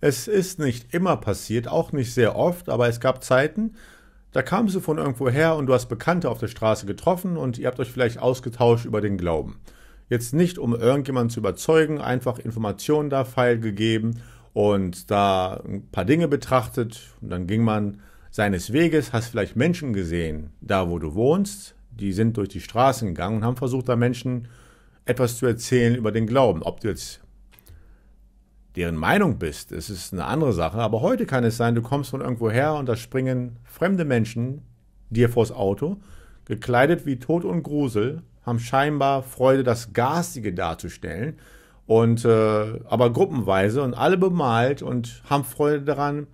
Es ist nicht immer passiert, auch nicht sehr oft, aber es gab Zeiten, da kamst du von irgendwo her und du hast Bekannte auf der Straße getroffen und ihr habt euch vielleicht ausgetauscht über den Glauben. Jetzt nicht, um irgendjemanden zu überzeugen, einfach Informationen da feilgegeben und da ein paar Dinge betrachtet und dann ging man seines Weges, hast vielleicht Menschen gesehen, da wo du wohnst, die sind durch die Straßen gegangen und haben versucht, da Menschen etwas zu erzählen über den Glauben, ob du jetzt deren Meinung bist, das ist eine andere Sache. Aber heute kann es sein, du kommst von irgendwo her und da springen fremde Menschen dir vors Auto, gekleidet wie Tod und Grusel, haben scheinbar Freude, das Garstige darzustellen, und, äh, aber gruppenweise und alle bemalt und haben Freude daran,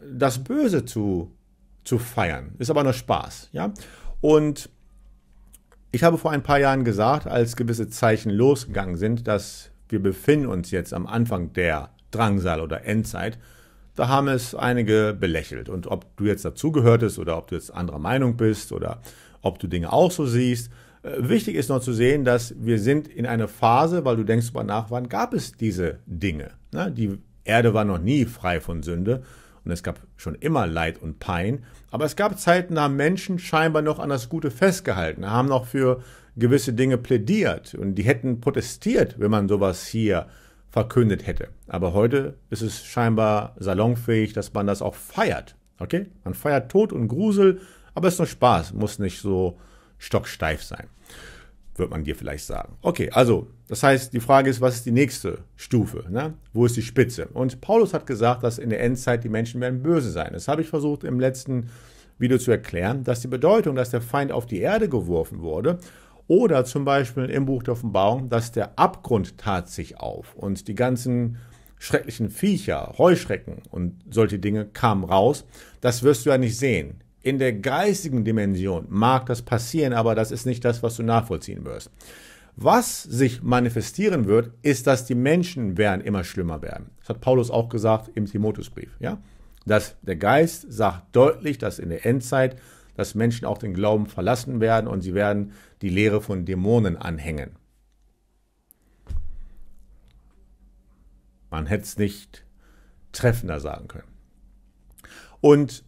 das Böse zu, zu feiern. Ist aber nur Spaß. Ja? Und ich habe vor ein paar Jahren gesagt, als gewisse Zeichen losgegangen sind, dass wir befinden uns jetzt am Anfang der Drangsal oder Endzeit, da haben es einige belächelt. Und ob du jetzt dazugehörtest oder ob du jetzt anderer Meinung bist oder ob du Dinge auch so siehst, äh, Wichtig ist noch zu sehen, dass wir sind in einer Phase, weil du denkst über nach, wann gab es diese Dinge? die Erde war noch nie frei von Sünde und es gab schon immer Leid und Pein. Aber es gab Zeiten, da haben Menschen scheinbar noch an das Gute festgehalten, haben noch für gewisse Dinge plädiert und die hätten protestiert, wenn man sowas hier verkündet hätte. Aber heute ist es scheinbar salonfähig, dass man das auch feiert. Okay? Man feiert Tod und Grusel, aber es ist nur Spaß, muss nicht so stocksteif sein, wird man dir vielleicht sagen. Okay, also, das heißt, die Frage ist, was ist die nächste Stufe? Ne? Wo ist die Spitze? Und Paulus hat gesagt, dass in der Endzeit die Menschen werden böse sein. Das habe ich versucht im letzten Video zu erklären, dass die Bedeutung, dass der Feind auf die Erde geworfen wurde, oder zum Beispiel im Buch der Offenbarung, dass der Abgrund tat sich auf und die ganzen schrecklichen Viecher, Heuschrecken und solche Dinge kamen raus. Das wirst du ja nicht sehen. In der geistigen Dimension mag das passieren, aber das ist nicht das, was du nachvollziehen wirst. Was sich manifestieren wird, ist, dass die Menschen werden immer schlimmer werden. Das hat Paulus auch gesagt im Timotheusbrief. Ja? Dass der Geist sagt deutlich, dass in der Endzeit, dass Menschen auch den Glauben verlassen werden und sie werden die Lehre von Dämonen anhängen. Man hätte es nicht treffender sagen können. Und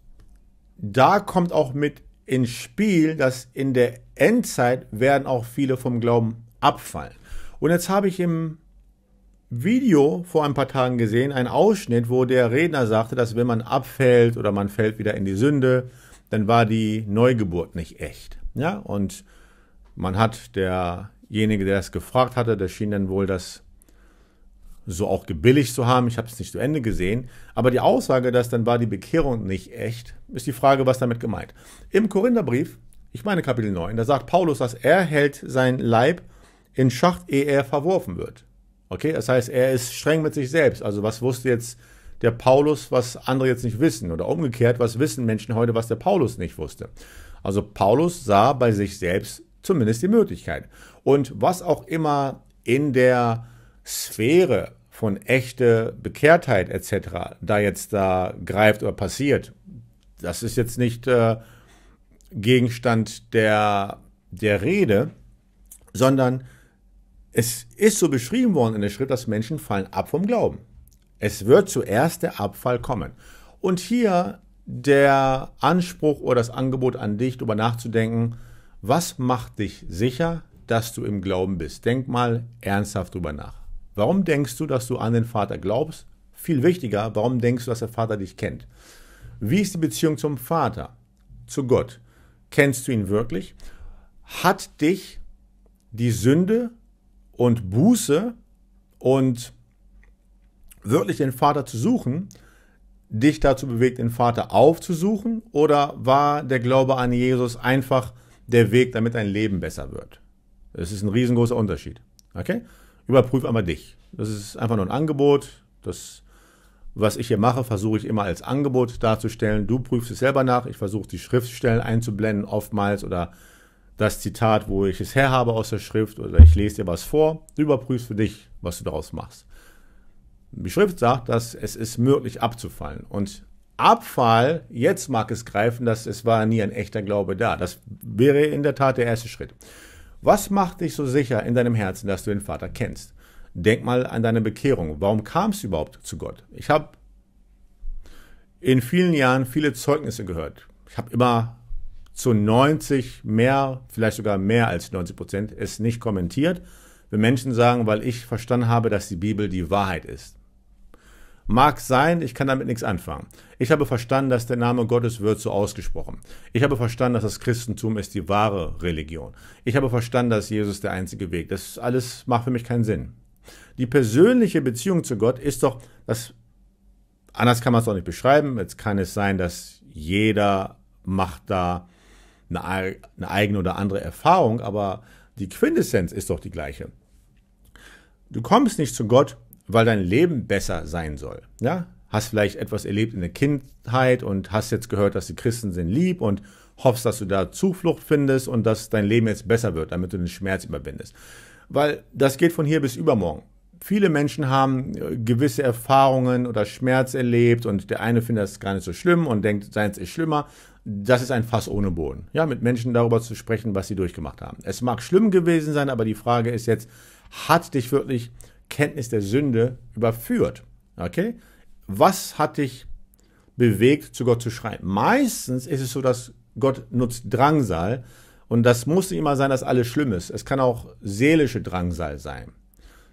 da kommt auch mit ins Spiel, dass in der Endzeit werden auch viele vom Glauben abfallen. Und jetzt habe ich im Video vor ein paar Tagen gesehen, einen Ausschnitt, wo der Redner sagte, dass wenn man abfällt oder man fällt wieder in die Sünde, dann war die Neugeburt nicht echt. Ja, und man hat derjenige, der das gefragt hatte, der schien dann wohl das so auch gebilligt zu haben. Ich habe es nicht zu Ende gesehen. Aber die Aussage, dass dann war die Bekehrung nicht echt, ist die Frage, was damit gemeint. Im Korintherbrief, ich meine Kapitel 9, da sagt Paulus, dass er hält seinen Leib in Schacht, ehe er verworfen wird. Okay, das heißt, er ist streng mit sich selbst. Also was wusste jetzt der Paulus, was andere jetzt nicht wissen? Oder umgekehrt, was wissen Menschen heute, was der Paulus nicht wusste? Also Paulus sah bei sich selbst zumindest die Möglichkeit. Und was auch immer in der Sphäre von echte Bekehrtheit etc. da jetzt da greift oder passiert, das ist jetzt nicht äh, Gegenstand der, der Rede, sondern es ist so beschrieben worden in der Schrift, dass Menschen fallen ab vom Glauben. Es wird zuerst der Abfall kommen. Und hier der Anspruch oder das Angebot an dich, darüber nachzudenken, was macht dich sicher, dass du im Glauben bist? Denk mal ernsthaft drüber nach. Warum denkst du, dass du an den Vater glaubst? Viel wichtiger, warum denkst du, dass der Vater dich kennt? Wie ist die Beziehung zum Vater, zu Gott? Kennst du ihn wirklich? Hat dich die Sünde und Buße und wirklich den Vater zu suchen, dich dazu bewegt, den Vater aufzusuchen? Oder war der Glaube an Jesus einfach der Weg, damit dein Leben besser wird. Das ist ein riesengroßer Unterschied. Okay? Überprüf einmal dich. Das ist einfach nur ein Angebot. Das, was ich hier mache, versuche ich immer als Angebot darzustellen. Du prüfst es selber nach. Ich versuche die Schriftstellen einzublenden, oftmals oder das Zitat, wo ich es herhabe aus der Schrift oder ich lese dir was vor. Du überprüfst für dich, was du daraus machst. Die Schrift sagt, dass es ist möglich abzufallen. Und Abfall, jetzt mag es greifen, dass es war nie ein echter Glaube da. Das wäre in der Tat der erste Schritt. Was macht dich so sicher in deinem Herzen, dass du den Vater kennst? Denk mal an deine Bekehrung. Warum kam es überhaupt zu Gott? Ich habe in vielen Jahren viele Zeugnisse gehört. Ich habe immer zu 90 mehr, vielleicht sogar mehr als 90 Prozent es nicht kommentiert, wenn Menschen sagen, weil ich verstanden habe, dass die Bibel die Wahrheit ist. Mag sein, ich kann damit nichts anfangen. Ich habe verstanden, dass der Name Gottes wird so ausgesprochen. Ich habe verstanden, dass das Christentum ist die wahre Religion. Ich habe verstanden, dass Jesus der einzige Weg. Das alles macht für mich keinen Sinn. Die persönliche Beziehung zu Gott ist doch das anders kann man es auch nicht beschreiben. Jetzt kann es sein, dass jeder macht da eine, eine eigene oder andere Erfahrung, aber die Quintessenz ist doch die gleiche. Du kommst nicht zu Gott, weil dein Leben besser sein soll. Ja? Hast vielleicht etwas erlebt in der Kindheit und hast jetzt gehört, dass die Christen sind lieb und hoffst, dass du da Zuflucht findest und dass dein Leben jetzt besser wird, damit du den Schmerz überwindest. Weil das geht von hier bis übermorgen. Viele Menschen haben äh, gewisse Erfahrungen oder Schmerz erlebt und der eine findet das gar nicht so schlimm und denkt, seins ist schlimmer. Das ist ein Fass ohne Boden. Ja, mit Menschen darüber zu sprechen, was sie durchgemacht haben. Es mag schlimm gewesen sein, aber die Frage ist jetzt, hat dich wirklich Kenntnis der Sünde überführt. Okay? Was hat dich bewegt, zu Gott zu schreien? Meistens ist es so, dass Gott nutzt Drangsal und das muss nicht immer sein, dass alles schlimm ist. Es kann auch seelische Drangsal sein.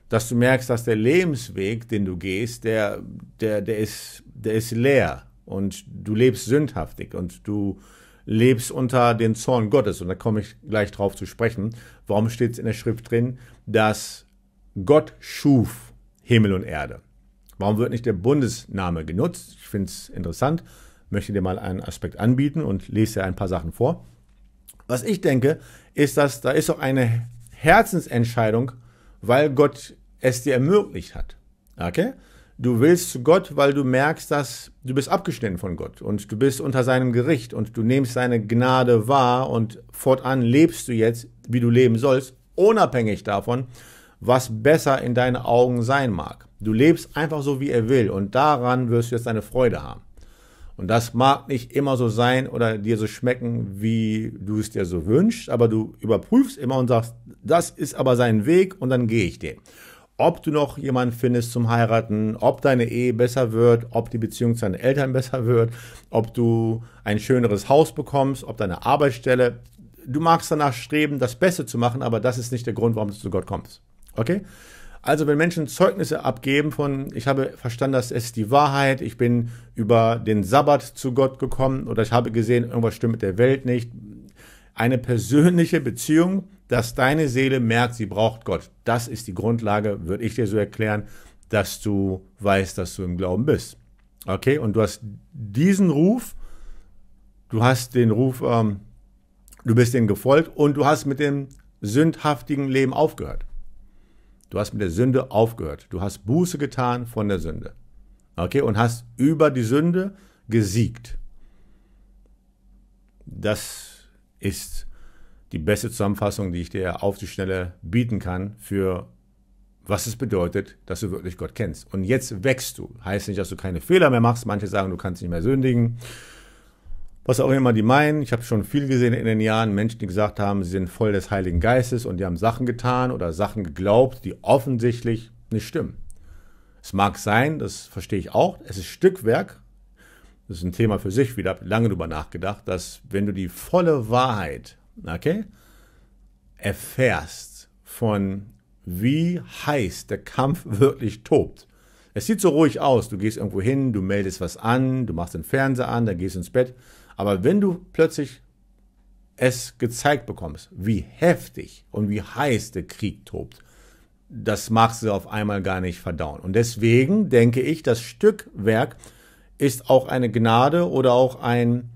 Dass du merkst, dass der Lebensweg, den du gehst, der, der, der, ist, der ist leer und du lebst sündhaftig und du lebst unter den Zorn Gottes. Und da komme ich gleich drauf zu sprechen. Warum steht es in der Schrift drin, dass Gott schuf Himmel und Erde. Warum wird nicht der Bundesname genutzt? Ich finde es interessant, möchte dir mal einen Aspekt anbieten und lese dir ein paar Sachen vor. Was ich denke, ist, dass da ist auch eine Herzensentscheidung, weil Gott es dir ermöglicht hat. Okay? Du willst zu Gott, weil du merkst, dass du bist abgeschnitten von Gott und du bist unter seinem Gericht und du nimmst seine Gnade wahr und fortan lebst du jetzt, wie du leben sollst, unabhängig davon, was besser in deinen Augen sein mag. Du lebst einfach so, wie er will und daran wirst du jetzt deine Freude haben. Und das mag nicht immer so sein oder dir so schmecken, wie du es dir so wünschst, aber du überprüfst immer und sagst, das ist aber sein Weg und dann gehe ich den. Ob du noch jemanden findest zum Heiraten, ob deine Ehe besser wird, ob die Beziehung zu deinen Eltern besser wird, ob du ein schöneres Haus bekommst, ob deine Arbeitsstelle. Du magst danach streben, das Beste zu machen, aber das ist nicht der Grund, warum du zu Gott kommst. Okay? Also wenn Menschen Zeugnisse abgeben von, ich habe verstanden, das ist die Wahrheit, ich bin über den Sabbat zu Gott gekommen oder ich habe gesehen, irgendwas stimmt mit der Welt nicht. Eine persönliche Beziehung, dass deine Seele merkt, sie braucht Gott. Das ist die Grundlage, würde ich dir so erklären, dass du weißt, dass du im Glauben bist. Okay, und du hast diesen Ruf, du hast den Ruf, ähm, du bist denen gefolgt und du hast mit dem sündhaftigen Leben aufgehört. Du hast mit der Sünde aufgehört. Du hast Buße getan von der Sünde. Okay, und hast über die Sünde gesiegt. Das ist die beste Zusammenfassung, die ich dir auf die Schnelle bieten kann für was es bedeutet, dass du wirklich Gott kennst. Und jetzt wächst du. Heißt nicht, dass du keine Fehler mehr machst. Manche sagen, du kannst nicht mehr sündigen was auch immer die meinen. Ich habe schon viel gesehen in den Jahren, Menschen, die gesagt haben, sie sind voll des Heiligen Geistes und die haben Sachen getan oder Sachen geglaubt, die offensichtlich nicht stimmen. Es mag sein, das verstehe ich auch, es ist Stückwerk. Das ist ein Thema für sich wieder, habe lange darüber nachgedacht, dass wenn du die volle Wahrheit, okay, erfährst von wie heiß der Kampf wirklich tobt. Es sieht so ruhig aus, du gehst irgendwo hin, du meldest was an, du machst den Fernseher an, dann gehst ins Bett aber wenn du plötzlich es gezeigt bekommst, wie heftig und wie heiß der Krieg tobt, das magst du auf einmal gar nicht verdauen. Und deswegen denke ich, das Stückwerk ist auch eine Gnade oder auch ein,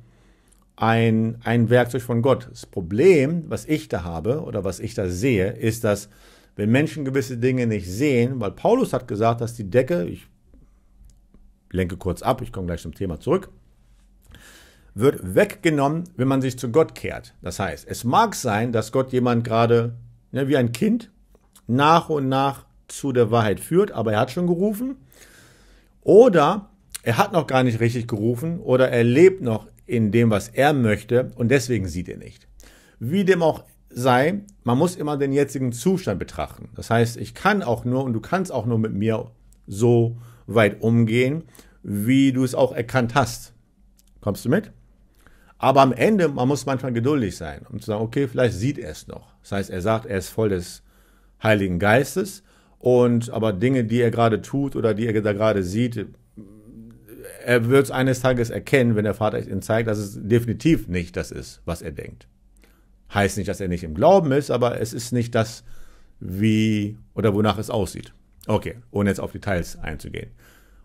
ein, ein Werkzeug von Gott. Das Problem, was ich da habe oder was ich da sehe, ist, dass wenn Menschen gewisse Dinge nicht sehen, weil Paulus hat gesagt, dass die Decke, ich lenke kurz ab, ich komme gleich zum Thema zurück, wird weggenommen, wenn man sich zu Gott kehrt. Das heißt, es mag sein, dass Gott jemand gerade ne, wie ein Kind nach und nach zu der Wahrheit führt, aber er hat schon gerufen. Oder er hat noch gar nicht richtig gerufen oder er lebt noch in dem, was er möchte und deswegen sieht er nicht. Wie dem auch sei, man muss immer den jetzigen Zustand betrachten. Das heißt, ich kann auch nur und du kannst auch nur mit mir so weit umgehen, wie du es auch erkannt hast. Kommst du mit? Aber am Ende, man muss manchmal geduldig sein, um zu sagen, okay, vielleicht sieht er es noch. Das heißt, er sagt, er ist voll des Heiligen Geistes. Und aber Dinge, die er gerade tut oder die er da gerade sieht, er wird es eines Tages erkennen, wenn der Vater ihn zeigt, dass es definitiv nicht das ist, was er denkt. Heißt nicht, dass er nicht im Glauben ist, aber es ist nicht das, wie oder wonach es aussieht. Okay, ohne jetzt auf Details einzugehen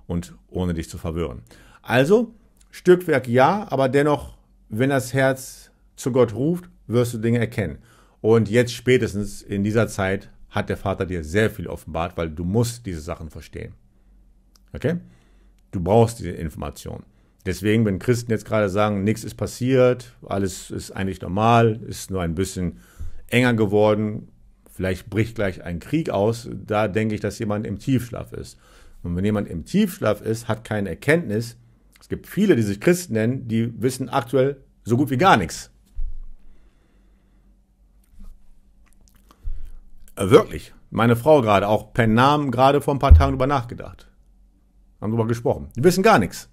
und ohne dich zu verwirren. Also, Stückwerk ja, aber dennoch wenn das Herz zu Gott ruft, wirst du Dinge erkennen. Und jetzt spätestens in dieser Zeit hat der Vater dir sehr viel offenbart, weil du musst diese Sachen verstehen. Okay? Du brauchst diese Information. Deswegen, wenn Christen jetzt gerade sagen, nichts ist passiert, alles ist eigentlich normal, ist nur ein bisschen enger geworden, vielleicht bricht gleich ein Krieg aus, da denke ich, dass jemand im Tiefschlaf ist. Und wenn jemand im Tiefschlaf ist, hat keine Erkenntnis. Es gibt viele, die sich Christen nennen, die wissen aktuell so gut wie gar nichts. Äh, wirklich. Meine Frau gerade, auch per Namen, gerade vor ein paar Tagen darüber nachgedacht. Haben darüber gesprochen. Die wissen gar nichts,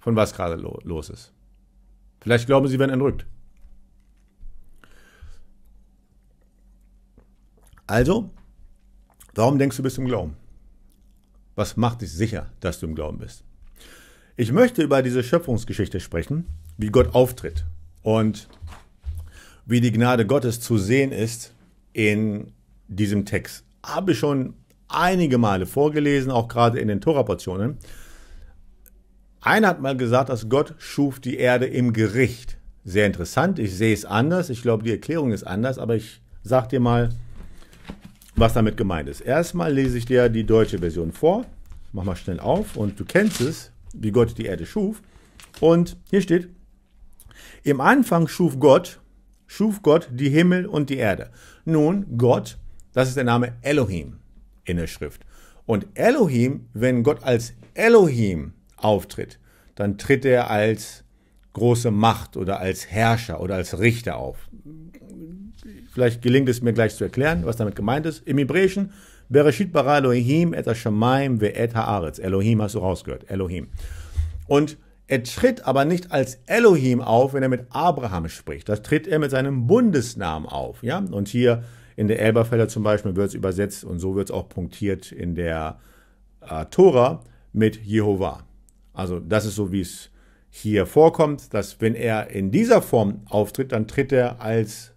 von was gerade lo los ist. Vielleicht glauben sie, werden entrückt. Also, warum denkst du, bist du im Glauben? Was macht dich sicher, dass du im Glauben bist? Ich möchte über diese Schöpfungsgeschichte sprechen, wie Gott auftritt und wie die Gnade Gottes zu sehen ist in diesem Text. Habe ich schon einige Male vorgelesen, auch gerade in den Tora-Portionen. Einer hat mal gesagt, dass Gott schuf die Erde im Gericht. Sehr interessant, ich sehe es anders, ich glaube, die Erklärung ist anders, aber ich sage dir mal, was damit gemeint ist. Erstmal lese ich dir die deutsche Version vor. Mach mal schnell auf und du kennst es, wie Gott die Erde schuf. Und hier steht, im Anfang schuf Gott, schuf Gott die Himmel und die Erde. Nun, Gott, das ist der Name Elohim in der Schrift. Und Elohim, wenn Gott als Elohim auftritt, dann tritt er als große Macht oder als Herrscher oder als Richter auf. Vielleicht gelingt es mir gleich zu erklären, was damit gemeint ist. Im Hebräischen, Bereshit bara Elohim et ve et haaretz. Elohim hast du rausgehört, Elohim. Und er tritt aber nicht als Elohim auf, wenn er mit Abraham spricht. Das tritt er mit seinem Bundesnamen auf. Ja? Und hier in der Elberfelder zum Beispiel wird es übersetzt und so wird es auch punktiert in der äh, Tora mit Jehova. Also das ist so, wie es hier vorkommt, dass wenn er in dieser Form auftritt, dann tritt er als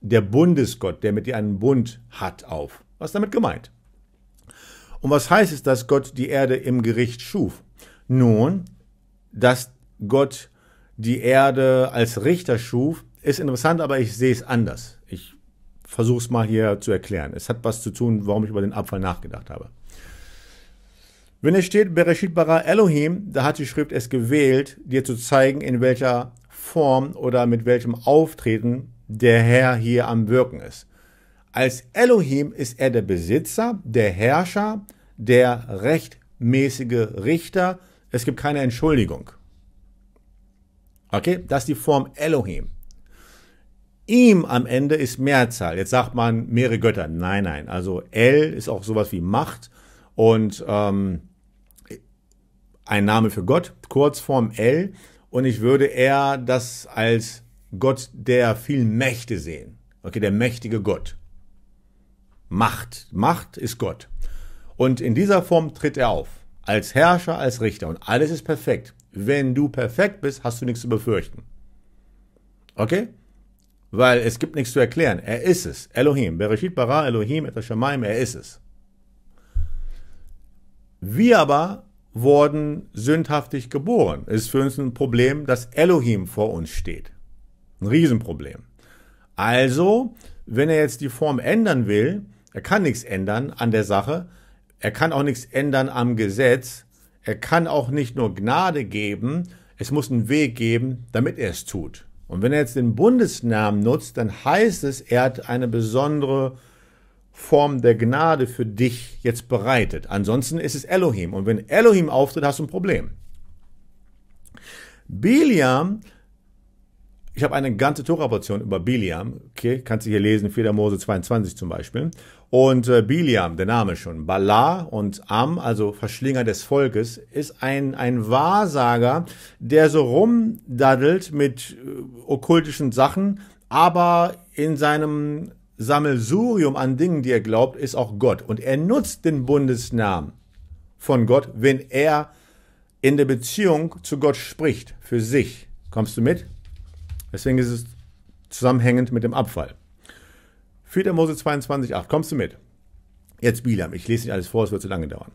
der Bundesgott, der mit dir einen Bund hat, auf. Was damit gemeint? Und was heißt es, dass Gott die Erde im Gericht schuf? Nun, dass Gott die Erde als Richter schuf, ist interessant, aber ich sehe es anders. Ich versuche es mal hier zu erklären. Es hat was zu tun, warum ich über den Abfall nachgedacht habe. Wenn es steht, Bereshit bara Elohim, da hat die Schrift es gewählt, dir zu zeigen, in welcher Form oder mit welchem Auftreten der Herr hier am Wirken ist. Als Elohim ist er der Besitzer, der Herrscher, der rechtmäßige Richter, es gibt keine Entschuldigung. Okay, das ist die Form Elohim. Ihm am Ende ist Mehrzahl. Jetzt sagt man mehrere Götter. Nein, nein. Also El ist auch sowas wie Macht und ähm, ein Name für Gott, Kurzform El. Und ich würde eher das als Gott der vielen Mächte sehen. Okay, der mächtige Gott. Macht. Macht ist Gott. Und in dieser Form tritt er auf als Herrscher, als Richter und alles ist perfekt. Wenn du perfekt bist, hast du nichts zu befürchten. Okay? Weil es gibt nichts zu erklären. Er ist es. Elohim. Bereshit bara Elohim et Shamaim. Er ist es. Wir aber wurden sündhaftig geboren. Es ist für uns ein Problem, dass Elohim vor uns steht. Ein Riesenproblem. Also, wenn er jetzt die Form ändern will, er kann nichts ändern an der Sache, er kann auch nichts ändern am Gesetz. Er kann auch nicht nur Gnade geben. Es muss einen Weg geben, damit er es tut. Und wenn er jetzt den Bundesnamen nutzt, dann heißt es, er hat eine besondere Form der Gnade für dich jetzt bereitet. Ansonsten ist es Elohim. Und wenn Elohim auftritt, hast du ein Problem. Biliam ich habe eine ganze Tora-Portion über Biliam. Okay, kannst du hier lesen, 4. Mose 22 zum Beispiel. Und äh, Biliam, der Name schon, Bala und Am, also Verschlinger des Volkes, ist ein, ein Wahrsager, der so rumdaddelt mit äh, okkultischen Sachen, aber in seinem Sammelsurium an Dingen, die er glaubt, ist auch Gott. Und er nutzt den Bundesnamen von Gott, wenn er in der Beziehung zu Gott spricht, für sich. Kommst du mit? Deswegen ist es zusammenhängend mit dem Abfall. 4. Mose 22, 8. Kommst du mit? Jetzt Bilam. Ich lese nicht alles vor, es wird zu lange dauern.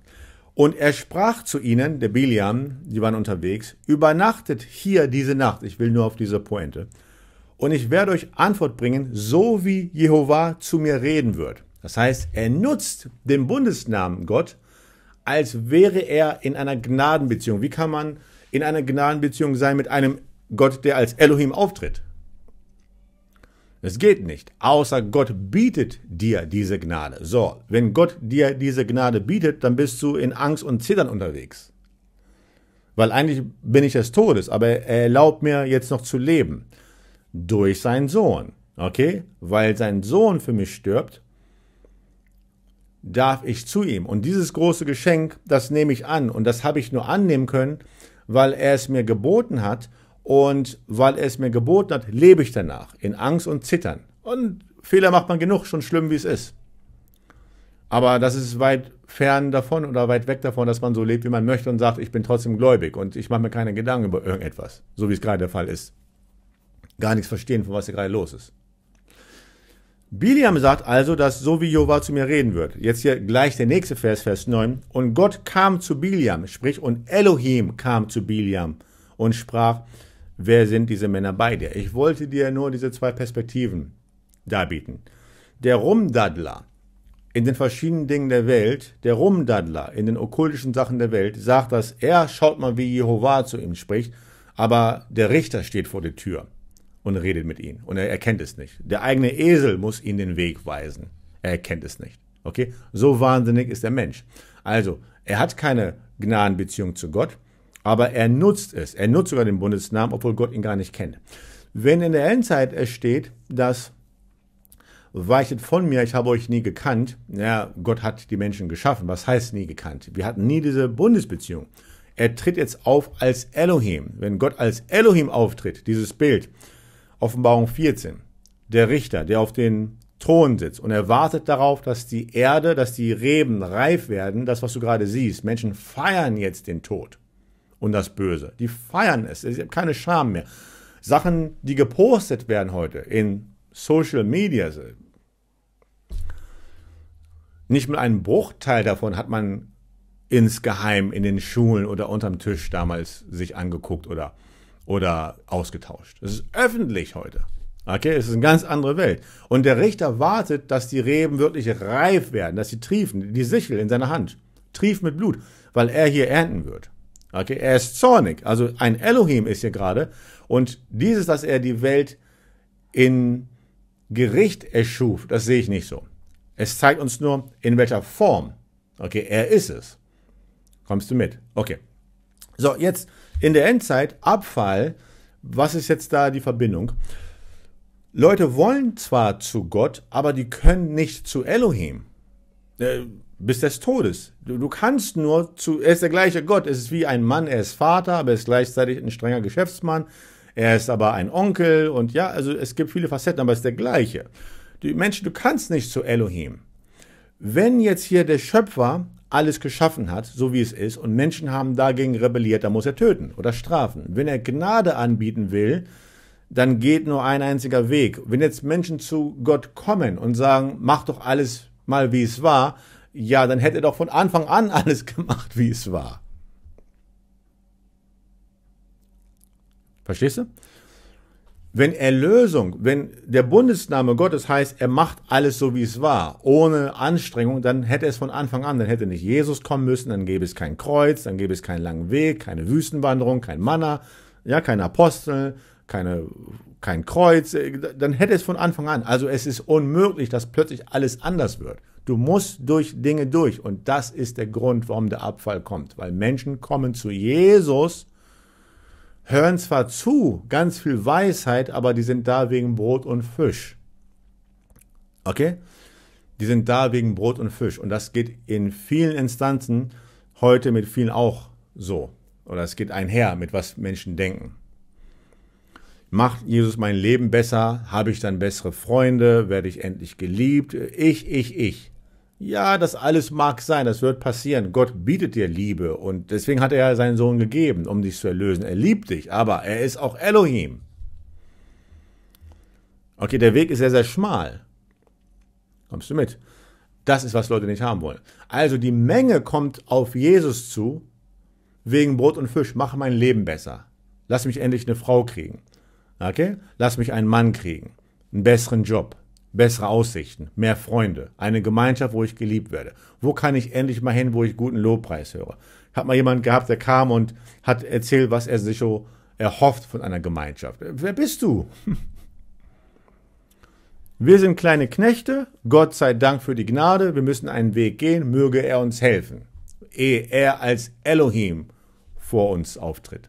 Und er sprach zu ihnen, der Biliam, die waren unterwegs, übernachtet hier diese Nacht. Ich will nur auf diese Pointe. Und ich werde euch Antwort bringen, so wie Jehovah zu mir reden wird. Das heißt, er nutzt den Bundesnamen Gott, als wäre er in einer Gnadenbeziehung. Wie kann man in einer Gnadenbeziehung sein mit einem Gott, der als Elohim auftritt. Es geht nicht, außer Gott bietet dir diese Gnade. So, wenn Gott dir diese Gnade bietet, dann bist du in Angst und Zittern unterwegs. Weil eigentlich bin ich des Todes, aber er erlaubt mir jetzt noch zu leben. Durch seinen Sohn. Okay? Weil sein Sohn für mich stirbt, darf ich zu ihm. Und dieses große Geschenk, das nehme ich an. Und das habe ich nur annehmen können, weil er es mir geboten hat und weil er es mir geboten hat, lebe ich danach, in Angst und Zittern. Und Fehler macht man genug, schon schlimm wie es ist. Aber das ist weit fern davon oder weit weg davon, dass man so lebt, wie man möchte und sagt, ich bin trotzdem gläubig und ich mache mir keine Gedanken über irgendetwas, so wie es gerade der Fall ist. Gar nichts verstehen, von was hier gerade los ist. Biliam sagt also, dass so wie Jova zu mir reden wird. Jetzt hier gleich der nächste Vers, Vers 9. Und Gott kam zu Biliam, sprich, und Elohim kam zu Biliam und sprach, wer sind diese Männer bei dir? Ich wollte dir nur diese zwei Perspektiven darbieten. Der Rumdaddler in den verschiedenen Dingen der Welt, der Rumdaddler in den okkultischen Sachen der Welt, sagt, dass er schaut mal, wie Jehova zu ihm spricht, aber der Richter steht vor der Tür und redet mit ihm und er erkennt es nicht. Der eigene Esel muss ihm den Weg weisen. Er erkennt es nicht. Okay? So wahnsinnig ist der Mensch. Also, er hat keine Gnadenbeziehung zu Gott. Aber er nutzt es. Er nutzt sogar den Bundesnamen, obwohl Gott ihn gar nicht kennt. Wenn in der Endzeit es steht, dass weichet von mir, ich habe euch nie gekannt. Ja, Gott hat die Menschen geschaffen. Was heißt nie gekannt? Wir hatten nie diese Bundesbeziehung. Er tritt jetzt auf als Elohim. Wenn Gott als Elohim auftritt, dieses Bild, Offenbarung 14, der Richter, der auf den Thron sitzt und er wartet darauf, dass die Erde, dass die Reben reif werden, das, was du gerade siehst. Menschen feiern jetzt den Tod und das Böse. Die feiern es. Sie haben keine Scham mehr. Sachen, die gepostet werden heute in Social Media, nicht mal einen Bruchteil davon hat man insgeheim in den Schulen oder unterm Tisch damals sich angeguckt oder, oder ausgetauscht. Es ist öffentlich heute. Okay, es ist eine ganz andere Welt. Und der Richter wartet, dass die Reben wirklich reif werden, dass sie triefen, die Sichel in seiner Hand, trief mit Blut, weil er hier ernten wird. Okay, er ist zornig. Also ein Elohim ist hier gerade. Und dieses, dass er die Welt in Gericht erschuf, das sehe ich nicht so. Es zeigt uns nur, in welcher Form. Okay, er ist es. Kommst du mit? Okay. So, jetzt in der Endzeit, Abfall. Was ist jetzt da die Verbindung? Leute wollen zwar zu Gott, aber die können nicht zu Elohim. Äh, bis des Todes. Du, du, kannst nur zu, er ist der gleiche Gott, es ist wie ein Mann, er ist Vater, aber er ist gleichzeitig ein strenger Geschäftsmann, er ist aber ein Onkel und ja, also es gibt viele Facetten, aber es ist der gleiche. Die Menschen, du kannst nicht zu Elohim. Wenn jetzt hier der Schöpfer alles geschaffen hat, so wie es ist, und Menschen haben dagegen rebelliert, dann muss er töten oder strafen. Wenn er Gnade anbieten will, dann geht nur ein einziger Weg. Wenn jetzt Menschen zu Gott kommen und sagen, mach doch alles mal, wie es war, ja, dann hätte er doch von Anfang an alles gemacht, wie es war. Verstehst du? Wenn Erlösung, wenn der Bundesname Gottes heißt, er macht alles so, wie es war, ohne Anstrengung, dann hätte es von Anfang an, dann hätte nicht Jesus kommen müssen, dann gäbe es kein Kreuz, dann gäbe es keinen langen Weg, keine Wüstenwanderung, kein Manna, ja, kein Apostel, keine kein Kreuz, äh, dann hätte es von Anfang an. Also es ist unmöglich, dass plötzlich alles anders wird. Du musst durch Dinge durch und das ist der Grund, warum der Abfall kommt, weil Menschen kommen zu Jesus, hören zwar zu, ganz viel Weisheit, aber die sind da wegen Brot und Fisch. Okay? Die sind da wegen Brot und Fisch und das geht in vielen Instanzen heute mit vielen auch so oder es geht einher mit was Menschen denken macht Jesus mein Leben besser, habe ich dann bessere Freunde, werde ich endlich geliebt, ich, ich, ich. Ja, das alles mag sein, das wird passieren. Gott bietet dir Liebe und deswegen hat er seinen Sohn gegeben, um dich zu erlösen. Er liebt dich, aber er ist auch Elohim. Okay, der Weg ist sehr, sehr schmal. Kommst du mit? Das ist, was Leute nicht haben wollen. Also die Menge kommt auf Jesus zu, wegen Brot und Fisch, mach mein Leben besser. Lass mich endlich eine Frau kriegen. Okay? Lass mich einen Mann kriegen, einen besseren Job, bessere Aussichten, mehr Freunde, eine Gemeinschaft, wo ich geliebt werde. Wo kann ich endlich mal hin, wo ich guten Lobpreis höre? Hat mal jemand gehabt, der kam und hat erzählt, was er sich so erhofft von einer Gemeinschaft. Wer bist du? Wir sind kleine Knechte, Gott sei Dank für die Gnade, wir müssen einen Weg gehen, möge er uns helfen, ehe er als Elohim vor uns auftritt.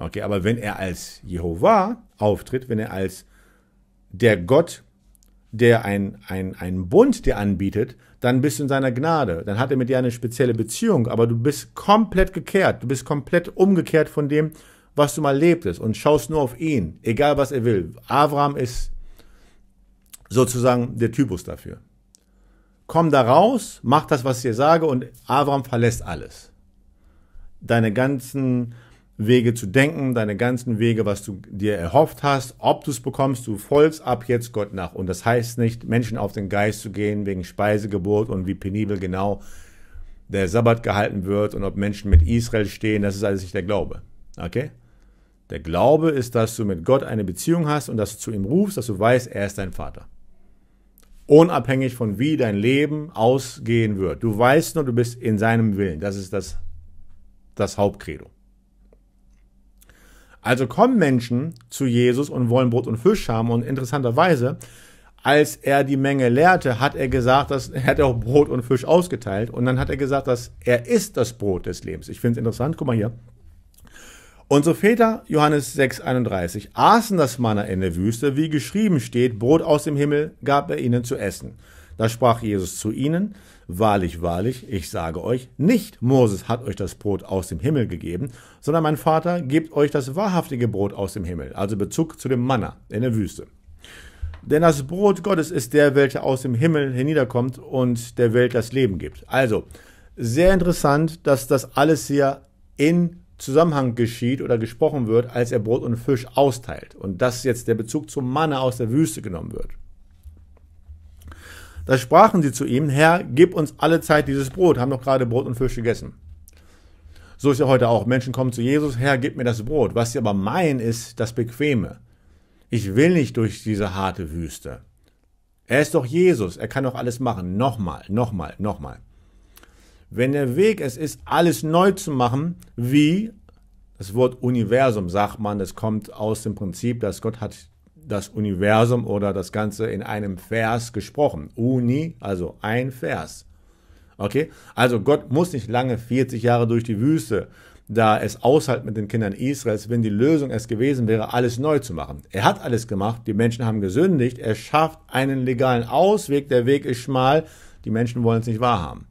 Okay, aber wenn er als Jehova auftritt, wenn er als der Gott, der einen ein, Bund dir anbietet, dann bist du in seiner Gnade. Dann hat er mit dir eine spezielle Beziehung, aber du bist komplett gekehrt. Du bist komplett umgekehrt von dem, was du mal lebtest und schaust nur auf ihn, egal was er will. Avram ist sozusagen der Typus dafür. Komm da raus, mach das, was ich dir sage und Avram verlässt alles. Deine ganzen Wege zu denken, deine ganzen Wege, was du dir erhofft hast, ob du es bekommst, du folgst ab jetzt Gott nach. Und das heißt nicht, Menschen auf den Geist zu gehen wegen Speisegeburt und wie penibel genau der Sabbat gehalten wird und ob Menschen mit Israel stehen, das ist alles nicht der Glaube. Okay? Der Glaube ist, dass du mit Gott eine Beziehung hast und dass du zu ihm rufst, dass du weißt, er ist dein Vater. Unabhängig von wie dein Leben ausgehen wird. Du weißt nur, du bist in seinem Willen. Das ist das, das Hauptcredo. Also kommen Menschen zu Jesus und wollen Brot und Fisch haben und interessanterweise, als er die Menge lehrte, hat er gesagt, dass er hat auch Brot und Fisch ausgeteilt und dann hat er gesagt, dass er ist das Brot des Lebens. Ich finde es interessant, guck mal hier. Unsere Väter, Johannes 6,31, aßen das Manna in der Wüste, wie geschrieben steht, Brot aus dem Himmel gab er ihnen zu essen. Da sprach Jesus zu ihnen, Wahrlich, wahrlich, ich sage euch, nicht Moses hat euch das Brot aus dem Himmel gegeben, sondern mein Vater gibt euch das wahrhaftige Brot aus dem Himmel, also Bezug zu dem Manna in der Wüste. Denn das Brot Gottes ist der, welcher aus dem Himmel herniederkommt und der Welt das Leben gibt. Also, sehr interessant, dass das alles hier in Zusammenhang geschieht oder gesprochen wird, als er Brot und Fisch austeilt. Und dass jetzt der Bezug zum Manna aus der Wüste genommen wird. Da sprachen sie zu ihm, Herr, gib uns alle Zeit dieses Brot, haben doch gerade Brot und Fisch gegessen. So ist ja heute auch. Menschen kommen zu Jesus, Herr, gib mir das Brot. Was sie aber meinen, ist das Bequeme. Ich will nicht durch diese harte Wüste. Er ist doch Jesus, er kann doch alles machen. Nochmal, nochmal, nochmal. Wenn der Weg es ist, alles neu zu machen, wie das Wort Universum sagt man, das kommt aus dem Prinzip, dass Gott hat das Universum oder das Ganze in einem Vers gesprochen. Uni, also ein Vers. Okay? Also Gott muss nicht lange 40 Jahre durch die Wüste, da es aushält mit den Kindern Israels, wenn die Lösung es gewesen wäre, alles neu zu machen. Er hat alles gemacht, die Menschen haben gesündigt, er schafft einen legalen Ausweg, der Weg ist schmal, die Menschen wollen es nicht wahrhaben.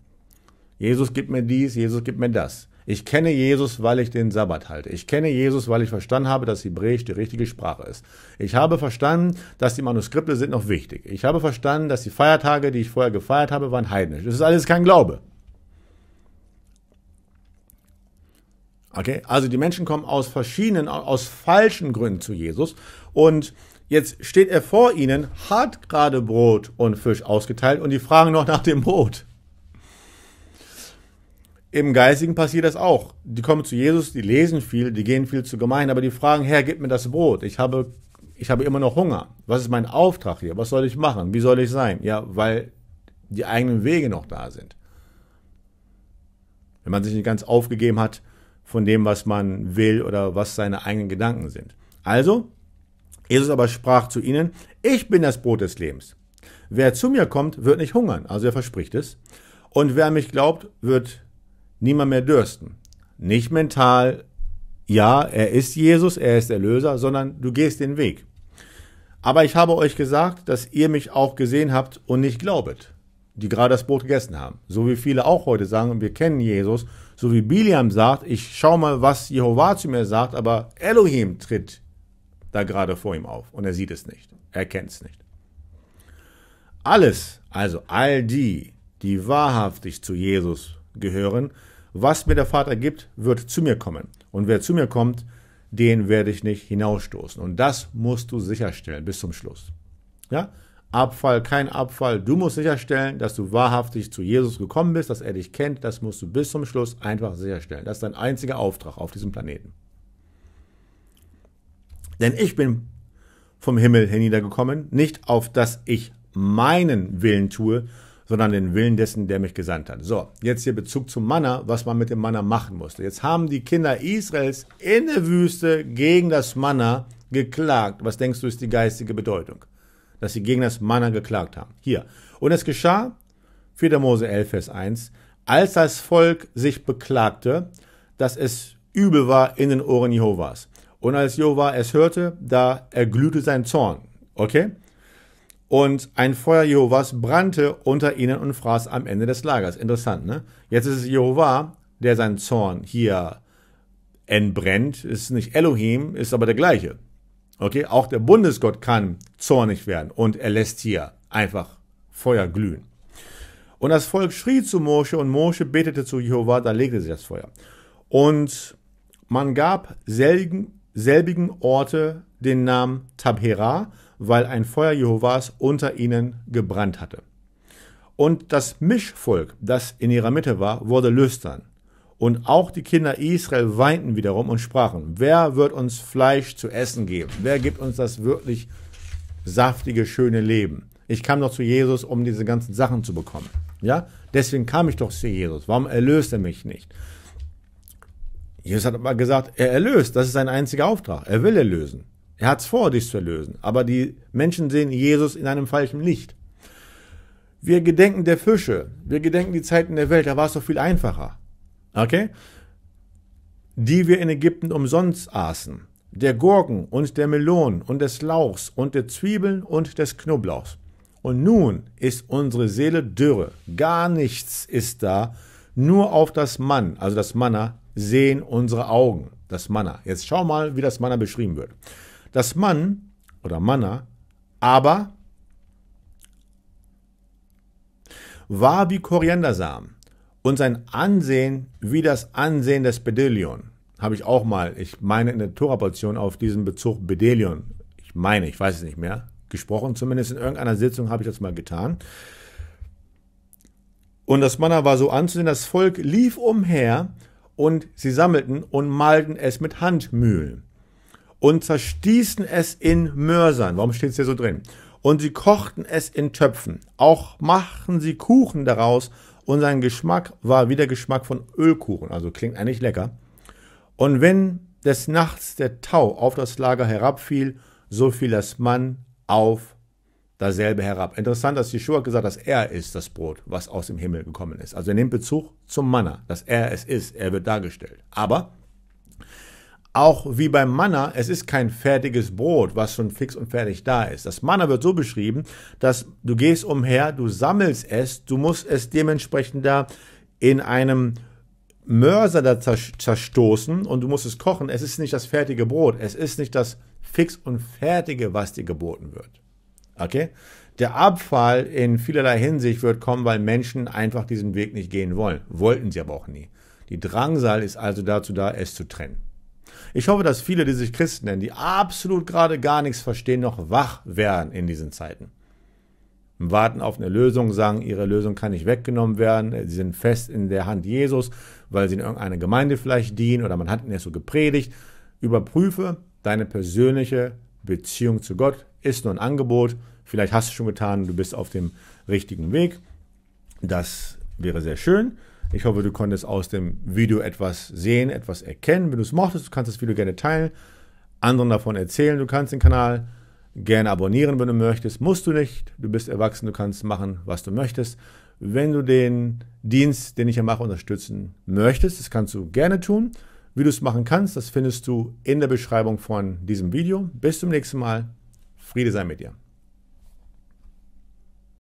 Jesus gibt mir dies, Jesus gibt mir das. Ich kenne Jesus, weil ich den Sabbat halte. Ich kenne Jesus, weil ich verstanden habe, dass Hebräisch die richtige Sprache ist. Ich habe verstanden, dass die Manuskripte sind noch wichtig. Ich habe verstanden, dass die Feiertage, die ich vorher gefeiert habe, waren heidnisch. Das ist alles kein Glaube. Okay, also die Menschen kommen aus verschiedenen, aus falschen Gründen zu Jesus und jetzt steht er vor ihnen, hat gerade Brot und Fisch ausgeteilt und die fragen noch nach dem Brot. Im Geistigen passiert das auch. Die kommen zu Jesus, die lesen viel, die gehen viel zu gemein, aber die fragen, Herr, gib mir das Brot. Ich habe, ich habe immer noch Hunger. Was ist mein Auftrag hier? Was soll ich machen? Wie soll ich sein? Ja, weil die eigenen Wege noch da sind. Wenn man sich nicht ganz aufgegeben hat von dem, was man will oder was seine eigenen Gedanken sind. Also, Jesus aber sprach zu ihnen, ich bin das Brot des Lebens. Wer zu mir kommt, wird nicht hungern, also er verspricht es. Und wer mich glaubt, wird niemand mehr dürsten. Nicht mental, ja, er ist Jesus, er ist Erlöser, sondern du gehst den Weg. Aber ich habe euch gesagt, dass ihr mich auch gesehen habt und nicht glaubet, die gerade das Brot gegessen haben. So wie viele auch heute sagen, wir kennen Jesus, so wie Biliam sagt, ich schau mal, was Jehovah zu mir sagt, aber Elohim tritt da gerade vor ihm auf und er sieht es nicht, er kennt es nicht. Alles, also all die, die wahrhaftig zu Jesus gehören. Was mir der Vater gibt, wird zu mir kommen. Und wer zu mir kommt, den werde ich nicht hinausstoßen. Und das musst du sicherstellen bis zum Schluss. Ja? Abfall, kein Abfall. Du musst sicherstellen, dass du wahrhaftig zu Jesus gekommen bist, dass er dich kennt. Das musst du bis zum Schluss einfach sicherstellen. Das ist dein einziger Auftrag auf diesem Planeten. Denn ich bin vom Himmel herniedergekommen, nicht auf dass ich meinen Willen tue, sondern den Willen dessen, der mich gesandt hat. So, jetzt hier Bezug zum Manna, was man mit dem Manna machen musste. Jetzt haben die Kinder Israels in der Wüste gegen das Manna geklagt. Was denkst du, ist die geistige Bedeutung? Dass sie gegen das Manna geklagt haben. Hier. Und es geschah, 4. Mose 11, Vers 1, als das Volk sich beklagte, dass es übel war in den Ohren Jehovas. Und als Jehova es hörte, da erglühte sein Zorn. Okay? und ein Feuer Jehovas brannte unter ihnen und fraß am Ende des Lagers. Interessant, ne? Jetzt ist es Jehova, der seinen Zorn hier entbrennt. Ist nicht Elohim, ist aber der gleiche. Okay, auch der Bundesgott kann zornig werden und er lässt hier einfach Feuer glühen. Und das Volk schrie zu Mosche und Mosche betete zu Jehova, da legte sich das Feuer. Und man gab selbigen, selbigen Orte den Namen Tabhera weil ein Feuer Jehovas unter ihnen gebrannt hatte. Und das Mischvolk, das in ihrer Mitte war, wurde lüstern. Und auch die Kinder Israel weinten wiederum und sprachen, wer wird uns Fleisch zu essen geben? Wer gibt uns das wirklich saftige, schöne Leben? Ich kam doch zu Jesus, um diese ganzen Sachen zu bekommen. Ja? Deswegen kam ich doch zu Jesus. Warum erlöst er mich nicht? Jesus hat aber gesagt, er erlöst. Das ist sein einziger Auftrag. Er will erlösen. Er hat es vor, dich zu erlösen. Aber die Menschen sehen Jesus in einem falschen Licht. Wir gedenken der Fische. Wir gedenken die Zeiten der Welt. Da war es doch viel einfacher. Okay? Die wir in Ägypten umsonst aßen. Der Gurken und der Melonen und des Lauchs und der Zwiebeln und des Knoblauchs. Und nun ist unsere Seele dürre. Gar nichts ist da. Nur auf das Mann, also das Manna, sehen unsere Augen. Das Manna. Jetzt schau mal, wie das Manna beschrieben wird das Mann oder Manna aber war wie Koriandersamen und sein Ansehen wie das Ansehen des Bedelion. Habe ich auch mal, ich meine in der Tora-Portion auf diesen Bezug Bedelion, ich meine, ich weiß es nicht mehr, gesprochen, zumindest in irgendeiner Sitzung habe ich das mal getan. Und das Manna war so anzusehen, das Volk lief umher und sie sammelten und malten es mit Handmühlen und zerstießen es in Mörsern. Warum steht es hier so drin? Und sie kochten es in Töpfen. Auch machten sie Kuchen daraus und sein Geschmack war wie der Geschmack von Ölkuchen. Also klingt eigentlich lecker. Und wenn des Nachts der Tau auf das Lager herabfiel, so fiel das Mann auf dasselbe herab. Interessant, dass Jeschua gesagt hat, dass er ist das Brot, was aus dem Himmel gekommen ist. Also er nimmt Bezug zum Manner, dass er es ist, er wird dargestellt. Aber auch wie beim Manna, es ist kein fertiges Brot, was schon fix und fertig da ist. Das Manna wird so beschrieben, dass du gehst umher, du sammelst es, du musst es dementsprechend da in einem Mörser da zerstoßen und du musst es kochen. Es ist nicht das fertige Brot, es ist nicht das fix und fertige, was dir geboten wird. Okay? Der Abfall in vielerlei Hinsicht wird kommen, weil Menschen einfach diesen Weg nicht gehen wollen. Wollten sie aber auch nie. Die Drangsal ist also dazu da, es zu trennen. Ich hoffe, dass viele, die sich Christen nennen, die absolut gerade gar nichts verstehen, noch wach werden in diesen Zeiten. Warten auf eine Lösung, sagen, ihre Lösung kann nicht weggenommen werden, sie sind fest in der Hand Jesus, weil sie in irgendeiner Gemeinde vielleicht dienen oder man hat ihnen ja so gepredigt. Überprüfe deine persönliche Beziehung zu Gott, ist nur ein Angebot, vielleicht hast du es schon getan, du bist auf dem richtigen Weg. Das wäre sehr schön. Ich hoffe, du konntest aus dem Video etwas sehen, etwas erkennen. Wenn du es mochtest, du kannst das Video gerne teilen, anderen davon erzählen. Du kannst den Kanal gerne abonnieren, wenn du möchtest. Musst du nicht. Du bist erwachsen, du kannst machen, was du möchtest. Wenn du den Dienst, den ich hier mache, unterstützen möchtest, das kannst du gerne tun. Wie du es machen kannst, das findest du in der Beschreibung von diesem Video. Bis zum nächsten Mal. Friede sei mit dir.